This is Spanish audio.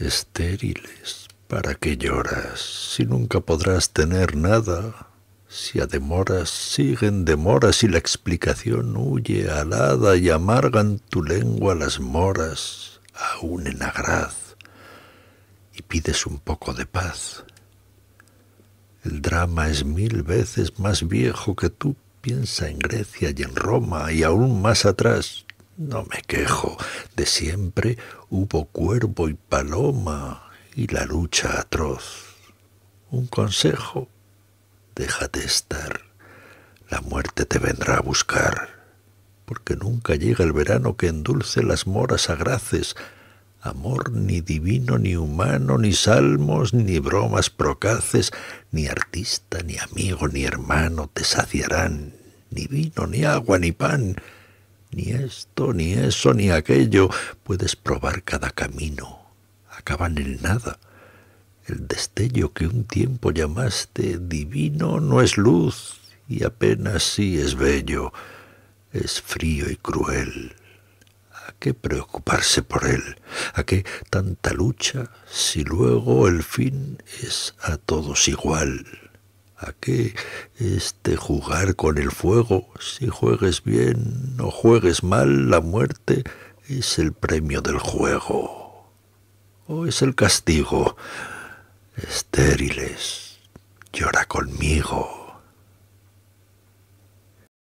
estériles. ¿Para qué lloras si nunca podrás tener nada? Si a demoras siguen demoras y la explicación huye alada y amargan tu lengua las moras, aún en agraz, y pides un poco de paz. El drama es mil veces más viejo que tú, piensa en Grecia y en Roma y aún más atrás, no me quejo, de siempre hubo cuervo y paloma y la lucha atroz. Un consejo, déjate estar, la muerte te vendrá a buscar, porque nunca llega el verano que endulce las moras agraces, amor ni divino ni humano, ni salmos, ni bromas procaces, ni artista, ni amigo, ni hermano te saciarán, ni vino, ni agua, ni pan, ni esto, ni eso, ni aquello. Puedes probar cada camino. Acaban en nada. El destello que un tiempo llamaste divino no es luz y apenas sí es bello. Es frío y cruel. ¿A qué preocuparse por él? ¿A qué tanta lucha si luego el fin es a todos igual? ¿A qué este jugar con el fuego? Si juegues bien o juegues mal, la muerte es el premio del juego. O es el castigo. Estériles, llora conmigo.